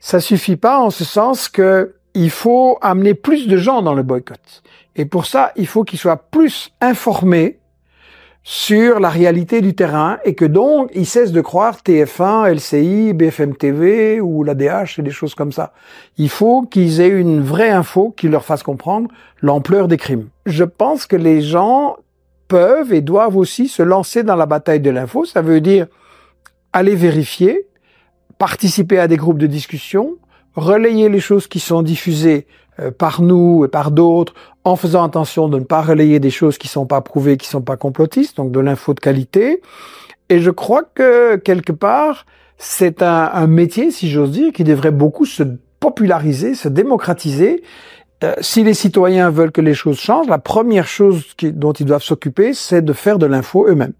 ça suffit pas en ce sens que il faut amener plus de gens dans le boycott. Et pour ça, il faut qu'ils soient plus informés sur la réalité du terrain et que donc ils cessent de croire TF1, LCI, BFM TV ou l'ADH et des choses comme ça. Il faut qu'ils aient une vraie info qui leur fasse comprendre l'ampleur des crimes. Je pense que les gens peuvent et doivent aussi se lancer dans la bataille de l'info. Ça veut dire aller vérifier, participer à des groupes de discussion, relayer les choses qui sont diffusées euh, par nous et par d'autres, en faisant attention de ne pas relayer des choses qui ne sont pas prouvées, qui ne sont pas complotistes, donc de l'info de qualité. Et je crois que quelque part, c'est un, métier, si j'ose dire, qui devrait beaucoup se populariser, se démocratiser. Euh, si les citoyens veulent que les choses changent, la première chose dont ils doivent s'occuper, c'est de faire de l'info eux-mêmes.